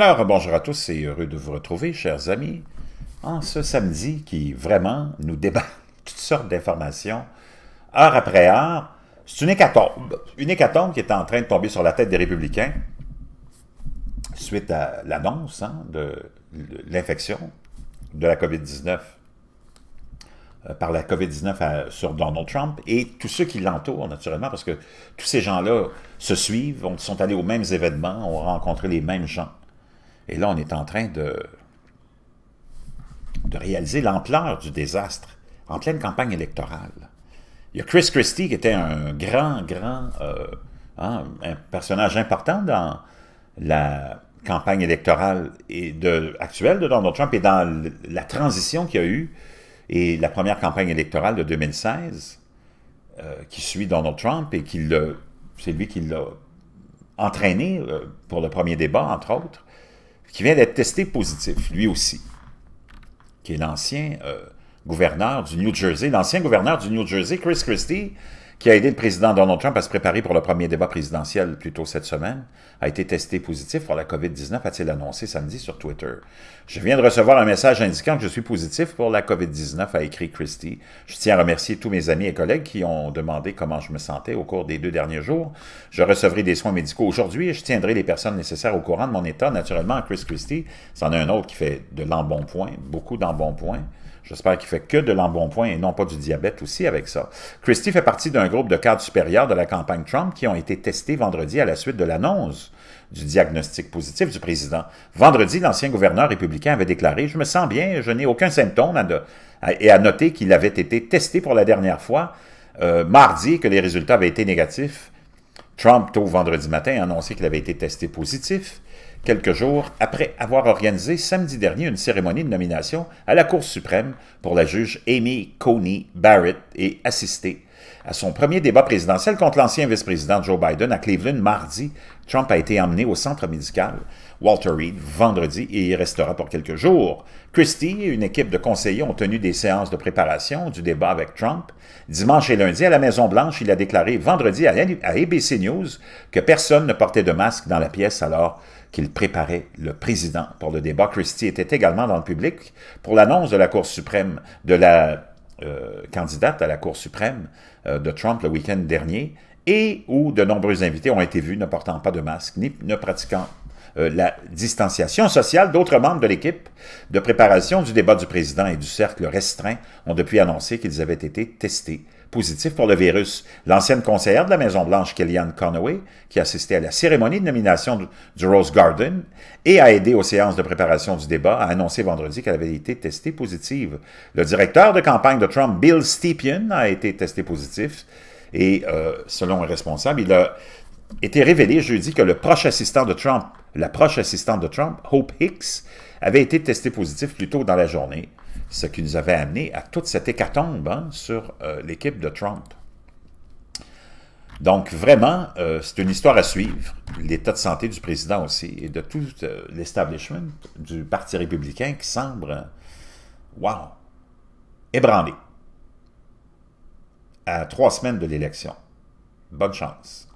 Alors, bonjour à tous, et heureux de vous retrouver, chers amis, en ce samedi qui vraiment nous débat toutes sortes d'informations, heure après heure. C'est une hécatombe, une hécatombe qui est en train de tomber sur la tête des républicains suite à l'annonce hein, de l'infection de la COVID-19 euh, par la COVID-19 sur Donald Trump et tous ceux qui l'entourent, naturellement, parce que tous ces gens-là se suivent, sont allés aux mêmes événements, ont rencontré les mêmes gens. Et là, on est en train de, de réaliser l'ampleur du désastre en pleine campagne électorale. Il y a Chris Christie qui était un grand, grand, euh, hein, un personnage important dans la campagne électorale et actuelle de Donald Trump et dans la transition qu'il y a eu et la première campagne électorale de 2016 euh, qui suit Donald Trump et qui c'est lui qui l'a entraîné euh, pour le premier débat, entre autres qui vient d'être testé positif, lui aussi, qui est l'ancien euh, gouverneur du New Jersey, l'ancien gouverneur du New Jersey, Chris Christie, qui a aidé le président Donald Trump à se préparer pour le premier débat présidentiel plus tôt cette semaine, a été testé positif pour la COVID-19, a-t-il annoncé samedi sur Twitter. Je viens de recevoir un message indiquant que je suis positif pour la COVID-19, a écrit Christie. Je tiens à remercier tous mes amis et collègues qui ont demandé comment je me sentais au cours des deux derniers jours. Je recevrai des soins médicaux aujourd'hui et je tiendrai les personnes nécessaires au courant de mon état. Naturellement, Chris Christie, c'en est un autre qui fait de l'embonpoint, beaucoup d'embonpoint. J'espère qu'il fait que de l'embonpoint et non pas du diabète aussi avec ça. Christie fait partie d'un groupe de cadres supérieurs de la campagne Trump qui ont été testés vendredi à la suite de l'annonce du diagnostic positif du président. Vendredi, l'ancien gouverneur républicain avait déclaré « Je me sens bien, je n'ai aucun symptôme et a noté qu'il avait été testé pour la dernière fois euh, mardi que les résultats avaient été négatifs. Trump, tôt vendredi matin, a annoncé qu'il avait été testé positif quelques jours après avoir organisé samedi dernier une cérémonie de nomination à la Cour suprême pour la juge Amy Coney Barrett et assisté à son premier débat présidentiel contre l'ancien vice-président Joe Biden à Cleveland mardi, Trump a été emmené au centre médical Walter Reed vendredi et y restera pour quelques jours. Christie et une équipe de conseillers ont tenu des séances de préparation du débat avec Trump. Dimanche et lundi, à la Maison-Blanche, il a déclaré vendredi à ABC News que personne ne portait de masque dans la pièce alors qu'il préparait le président pour le débat. Christie était également dans le public pour l'annonce de la Cour suprême de la euh, candidate à la Cour suprême euh, de Trump le week-end dernier, et où de nombreux invités ont été vus ne portant pas de masque ni ne pratiquant euh, la distanciation sociale, d'autres membres de l'équipe de préparation du débat du président et du cercle restreint ont depuis annoncé qu'ils avaient été testés positifs pour le virus. L'ancienne conseillère de la Maison-Blanche, Kellyanne Conway, qui assistait à la cérémonie de nomination du Rose Garden et a aidé aux séances de préparation du débat, a annoncé vendredi qu'elle avait été testée positive. Le directeur de campagne de Trump, Bill Stepien, a été testé positif. Et euh, selon un responsable, il a était révélé jeudi que le proche assistant de Trump, la proche assistante de Trump, Hope Hicks, avait été testée positive plus tôt dans la journée, ce qui nous avait amené à toute cette hécatombe hein, sur euh, l'équipe de Trump. Donc vraiment, euh, c'est une histoire à suivre, l'état de santé du président aussi, et de tout euh, l'establishment du Parti républicain qui semble, wow, ébranlé à trois semaines de l'élection. Bonne chance.